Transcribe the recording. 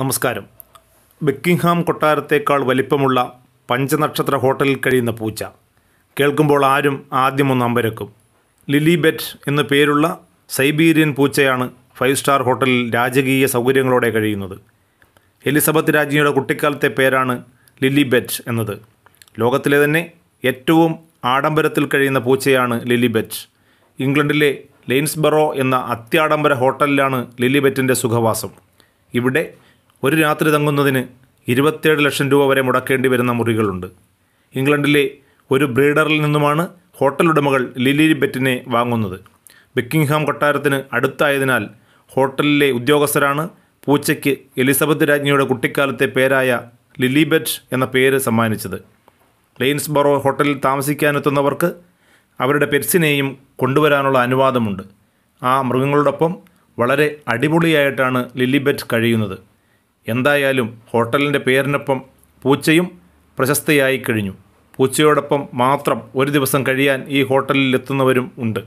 നമസ്കാരം ബെക്കിംഗ്ഹാം കൊട്ടാരത്തേക്കാൾ വലിപ്പമുള്ള പഞ്ചനക്ഷത്ര ഹോട്ടലിൽ കഴിയുന്ന പൂച്ച കേൾക്കുമ്പോൾ ആരും ആദ്യമൊന്ന് അമ്പരക്കും ലിലിബെറ്റ് എന്നു പേരുള്ള സൈബീരിയൻ പൂച്ചയാണ് ഫൈവ് സ്റ്റാർ ഹോട്ടലിൽ രാജകീയ സൗകര്യങ്ങളോടെ കഴിയുന്നത് എലിസബത്ത് രാജ്ഞിയുടെ കുട്ടിക്കാലത്തെ പേരാണ് ലിലിബെറ്റ് എന്നത് ലോകത്തിലെ തന്നെ ഏറ്റവും ആഡംബരത്തിൽ കഴിയുന്ന പൂച്ചയാണ് ലിലിബെറ്റ് ഇംഗ്ലണ്ടിലെ ലെയിൻസ്ബറോ എന്ന അത്യാഡംബര ഹോട്ടലിലാണ് ലിലിബെറ്റിൻ്റെ സുഖവാസം ഇവിടെ ഒരു രാത്രി തങ്ങുന്നതിന് ഇരുപത്തിയേഴ് ലക്ഷം രൂപ വരെ മുടക്കേണ്ടി വരുന്ന മുറികളുണ്ട് ഇംഗ്ലണ്ടിലെ ഒരു ബ്രീഡറിൽ നിന്നുമാണ് ഹോട്ടൽ ഉടമകൾ ലിലി ബെറ്റിനെ വാങ്ങുന്നത് ബക്കിംഗ്ഹാം കൊട്ടാരത്തിന് അടുത്തായതിനാൽ ഹോട്ടലിലെ ഉദ്യോഗസ്ഥരാണ് പൂച്ചയ്ക്ക് എലിസബത്ത് രാജ്ഞിയുടെ കുട്ടിക്കാലത്തെ പേരായ ലിലിബെറ്റ് എന്ന പേര് സമ്മാനിച്ചത് ലെയിൻസ് ബറോ ഹോട്ടലിൽ താമസിക്കാനെത്തുന്നവർക്ക് അവരുടെ പെറ്റ്സിനെയും കൊണ്ടുവരാനുള്ള അനുവാദമുണ്ട് ആ മൃഗങ്ങളോടൊപ്പം വളരെ അടിപൊളിയായിട്ടാണ് ലില്ലിബെറ്റ് കഴിയുന്നത് എന്തായാലും ഹോട്ടലിൻ്റെ പേരിനൊപ്പം പൂച്ചയും പ്രശസ്തയായി കഴിഞ്ഞു പൂച്ചയോടൊപ്പം മാത്രം ഒരു ദിവസം കഴിയാൻ ഈ ഹോട്ടലിൽ എത്തുന്നവരും ഉണ്ട്